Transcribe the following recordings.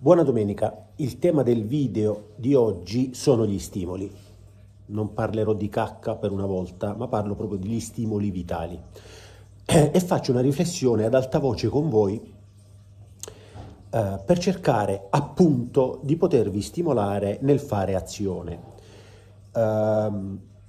Buona domenica, il tema del video di oggi sono gli stimoli. Non parlerò di cacca per una volta, ma parlo proprio degli stimoli vitali. E faccio una riflessione ad alta voce con voi eh, per cercare appunto di potervi stimolare nel fare azione. Eh,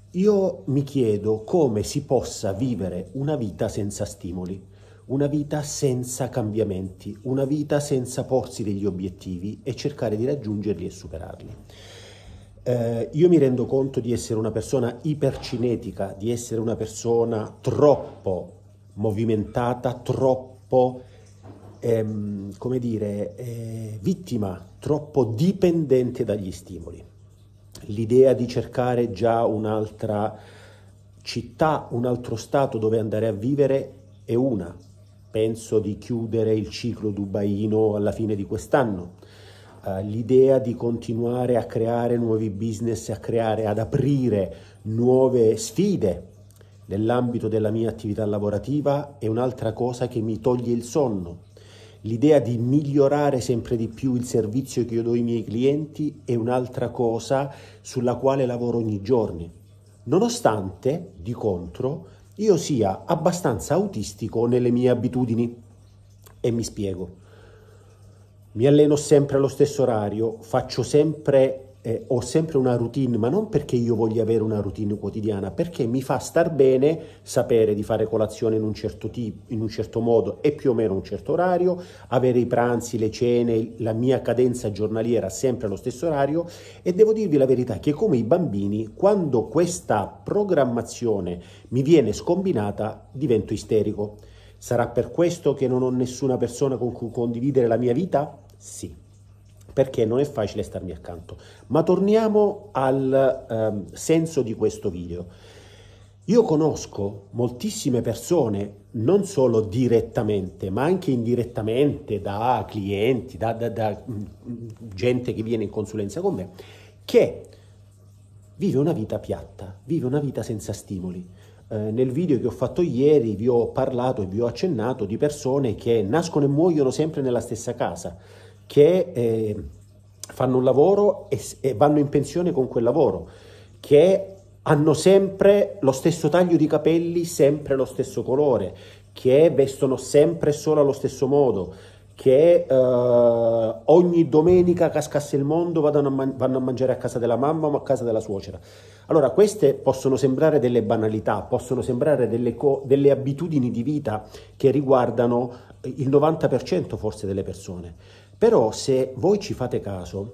io mi chiedo come si possa vivere una vita senza stimoli una vita senza cambiamenti, una vita senza porsi degli obiettivi e cercare di raggiungerli e superarli. Eh, io mi rendo conto di essere una persona ipercinetica, di essere una persona troppo movimentata, troppo, ehm, come dire, eh, vittima, troppo dipendente dagli stimoli. L'idea di cercare già un'altra città, un altro stato dove andare a vivere è una, Penso di chiudere il ciclo dubaino alla fine di quest'anno. Uh, l'idea di continuare a creare nuovi business, a creare, ad aprire nuove sfide nell'ambito della mia attività lavorativa è un'altra cosa che mi toglie il sonno. L'idea di migliorare sempre di più il servizio che io do ai miei clienti è un'altra cosa sulla quale lavoro ogni giorno. Nonostante, di contro, io sia abbastanza autistico nelle mie abitudini. E mi spiego. Mi alleno sempre allo stesso orario, faccio sempre eh, ho sempre una routine, ma non perché io voglia avere una routine quotidiana, perché mi fa star bene sapere di fare colazione in un certo tipo, in un certo modo e più o meno un certo orario, avere i pranzi, le cene, la mia cadenza giornaliera sempre allo stesso orario e devo dirvi la verità che come i bambini, quando questa programmazione mi viene scombinata, divento isterico. Sarà per questo che non ho nessuna persona con cui condividere la mia vita? Sì perché non è facile starmi accanto. Ma torniamo al ehm, senso di questo video. Io conosco moltissime persone, non solo direttamente, ma anche indirettamente da clienti, da, da, da mm, gente che viene in consulenza con me, che vive una vita piatta, vive una vita senza stimoli. Eh, nel video che ho fatto ieri vi ho parlato e vi ho accennato di persone che nascono e muoiono sempre nella stessa casa che eh, fanno un lavoro e, e vanno in pensione con quel lavoro, che hanno sempre lo stesso taglio di capelli, sempre lo stesso colore, che vestono sempre e solo allo stesso modo, che eh, ogni domenica cascasse il mondo vadano a man- vanno a mangiare a casa della mamma o a casa della suocera. Allora, queste possono sembrare delle banalità, possono sembrare delle, co- delle abitudini di vita che riguardano il 90% forse delle persone. Però se voi ci fate caso,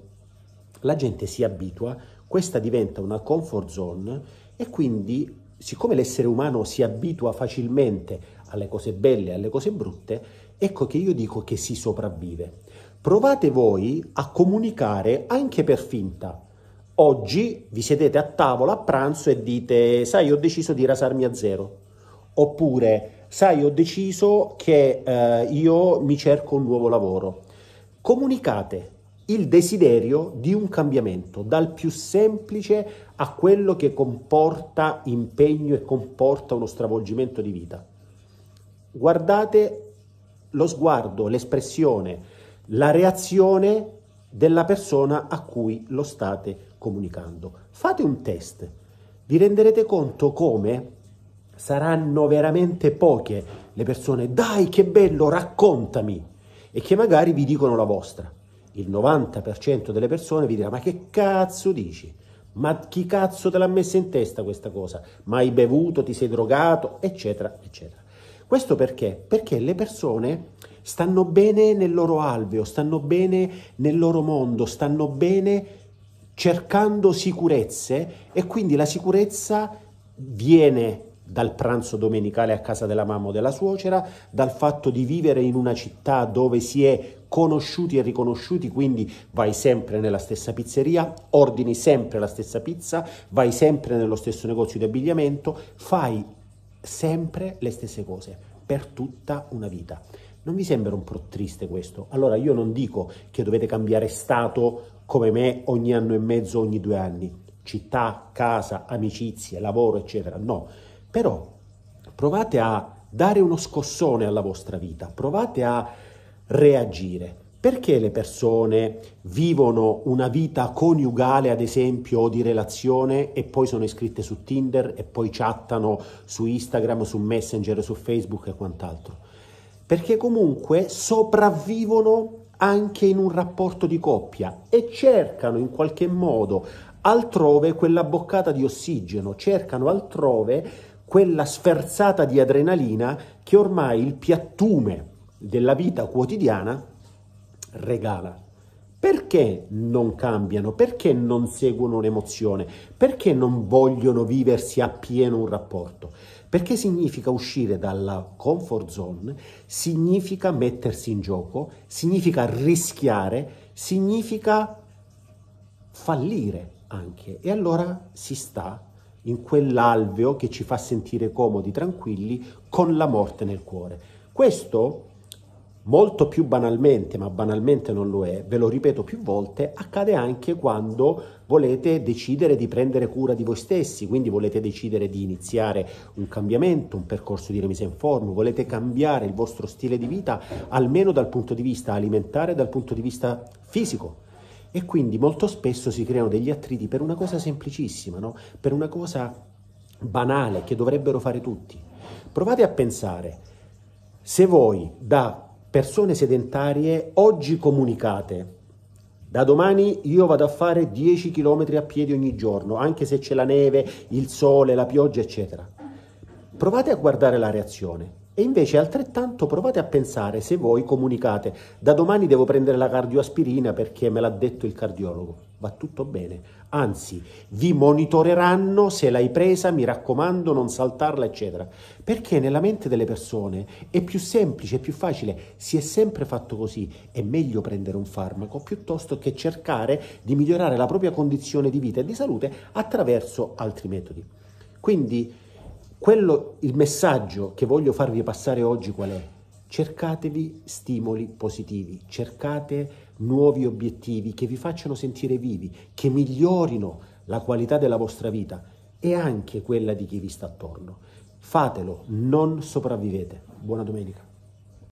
la gente si abitua, questa diventa una comfort zone e quindi siccome l'essere umano si abitua facilmente alle cose belle e alle cose brutte, ecco che io dico che si sopravvive. Provate voi a comunicare anche per finta. Oggi vi sedete a tavola a pranzo e dite, sai, ho deciso di rasarmi a zero. Oppure, sai, ho deciso che eh, io mi cerco un nuovo lavoro comunicate il desiderio di un cambiamento, dal più semplice a quello che comporta impegno e comporta uno stravolgimento di vita. Guardate lo sguardo, l'espressione, la reazione della persona a cui lo state comunicando. Fate un test, vi renderete conto come saranno veramente poche le persone. Dai, che bello, raccontami! e che magari vi dicono la vostra. Il 90% delle persone vi dirà ma che cazzo dici? Ma chi cazzo te l'ha messa in testa questa cosa? Ma hai bevuto, ti sei drogato, eccetera, eccetera. Questo perché? Perché le persone stanno bene nel loro alveo, stanno bene nel loro mondo, stanno bene cercando sicurezze e quindi la sicurezza viene dal pranzo domenicale a casa della mamma o della suocera, dal fatto di vivere in una città dove si è conosciuti e riconosciuti, quindi vai sempre nella stessa pizzeria, ordini sempre la stessa pizza, vai sempre nello stesso negozio di abbigliamento, fai sempre le stesse cose per tutta una vita. Non vi sembra un po' triste questo? Allora io non dico che dovete cambiare stato come me ogni anno e mezzo, ogni due anni, città, casa, amicizie, lavoro, eccetera, no però provate a dare uno scossone alla vostra vita, provate a reagire. Perché le persone vivono una vita coniugale, ad esempio, o di relazione e poi sono iscritte su Tinder e poi chattano su Instagram, su Messenger, su Facebook e quant'altro? Perché comunque sopravvivono anche in un rapporto di coppia e cercano in qualche modo altrove quella boccata di ossigeno, cercano altrove quella sferzata di adrenalina che ormai il piattume della vita quotidiana regala. Perché non cambiano? Perché non seguono un'emozione? Perché non vogliono viversi appieno un rapporto? Perché significa uscire dalla comfort zone, significa mettersi in gioco, significa rischiare, significa fallire anche. E allora si sta in quell'alveo che ci fa sentire comodi, tranquilli, con la morte nel cuore. Questo, molto più banalmente, ma banalmente non lo è, ve lo ripeto più volte, accade anche quando volete decidere di prendere cura di voi stessi, quindi volete decidere di iniziare un cambiamento, un percorso di remise in forma, volete cambiare il vostro stile di vita, almeno dal punto di vista alimentare, dal punto di vista fisico e quindi molto spesso si creano degli attriti per una cosa semplicissima, no? per una cosa banale che dovrebbero fare tutti. Provate a pensare, se voi da persone sedentarie oggi comunicate, da domani io vado a fare 10 km a piedi ogni giorno, anche se c'è la neve, il sole, la pioggia, eccetera. Provate a guardare la reazione. E invece altrettanto provate a pensare se voi comunicate da domani devo prendere la cardioaspirina perché me l'ha detto il cardiologo. Va tutto bene. Anzi, vi monitoreranno se l'hai presa, mi raccomando, non saltarla, eccetera. Perché nella mente delle persone è più semplice, è più facile, si è sempre fatto così. È meglio prendere un farmaco piuttosto che cercare di migliorare la propria condizione di vita e di salute attraverso altri metodi. Quindi quello, il messaggio che voglio farvi passare oggi qual è? Cercatevi stimoli positivi, cercate nuovi obiettivi che vi facciano sentire vivi, che migliorino la qualità della vostra vita e anche quella di chi vi sta attorno. Fatelo, non sopravvivete. Buona domenica.